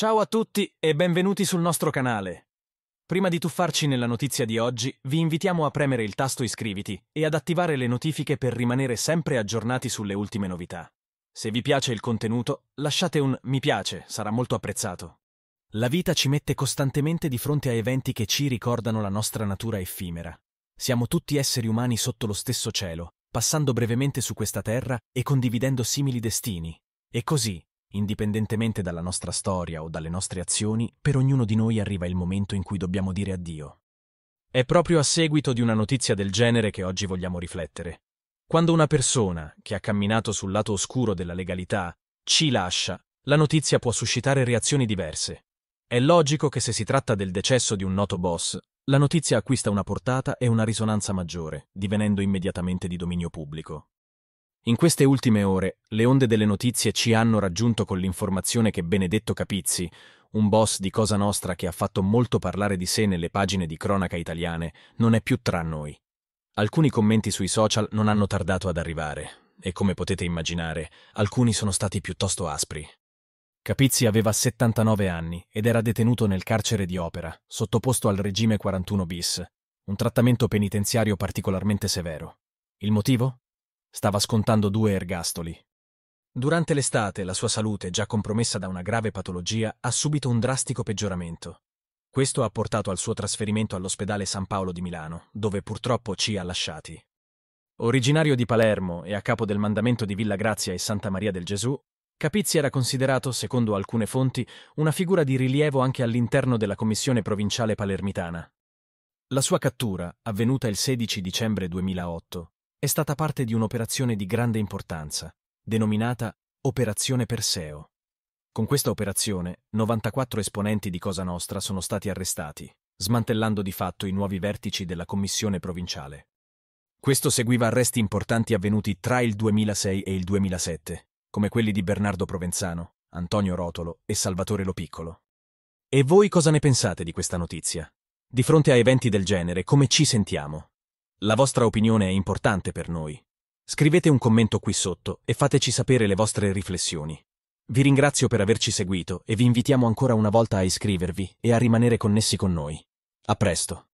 Ciao a tutti e benvenuti sul nostro canale. Prima di tuffarci nella notizia di oggi, vi invitiamo a premere il tasto iscriviti e ad attivare le notifiche per rimanere sempre aggiornati sulle ultime novità. Se vi piace il contenuto, lasciate un mi piace, sarà molto apprezzato. La vita ci mette costantemente di fronte a eventi che ci ricordano la nostra natura effimera. Siamo tutti esseri umani sotto lo stesso cielo, passando brevemente su questa terra e condividendo simili destini. E così, Indipendentemente dalla nostra storia o dalle nostre azioni, per ognuno di noi arriva il momento in cui dobbiamo dire addio. È proprio a seguito di una notizia del genere che oggi vogliamo riflettere. Quando una persona, che ha camminato sul lato oscuro della legalità, ci lascia, la notizia può suscitare reazioni diverse. È logico che se si tratta del decesso di un noto boss, la notizia acquista una portata e una risonanza maggiore, divenendo immediatamente di dominio pubblico. In queste ultime ore, le onde delle notizie ci hanno raggiunto con l'informazione che Benedetto Capizzi, un boss di Cosa Nostra che ha fatto molto parlare di sé nelle pagine di cronaca italiane, non è più tra noi. Alcuni commenti sui social non hanno tardato ad arrivare, e come potete immaginare, alcuni sono stati piuttosto aspri. Capizzi aveva 79 anni ed era detenuto nel carcere di Opera, sottoposto al regime 41 bis, un trattamento penitenziario particolarmente severo. Il motivo? Stava scontando due ergastoli. Durante l'estate la sua salute, già compromessa da una grave patologia, ha subito un drastico peggioramento. Questo ha portato al suo trasferimento all'ospedale San Paolo di Milano, dove purtroppo ci ha lasciati. Originario di Palermo e a capo del mandamento di Villa Grazia e Santa Maria del Gesù, Capizzi era considerato, secondo alcune fonti, una figura di rilievo anche all'interno della commissione provinciale palermitana. La sua cattura, avvenuta il 16 dicembre 2008, è stata parte di un'operazione di grande importanza, denominata Operazione Perseo. Con questa operazione, 94 esponenti di Cosa Nostra sono stati arrestati, smantellando di fatto i nuovi vertici della Commissione provinciale. Questo seguiva arresti importanti avvenuti tra il 2006 e il 2007, come quelli di Bernardo Provenzano, Antonio Rotolo e Salvatore Lopiccolo. E voi cosa ne pensate di questa notizia? Di fronte a eventi del genere, come ci sentiamo? La vostra opinione è importante per noi. Scrivete un commento qui sotto e fateci sapere le vostre riflessioni. Vi ringrazio per averci seguito e vi invitiamo ancora una volta a iscrivervi e a rimanere connessi con noi. A presto!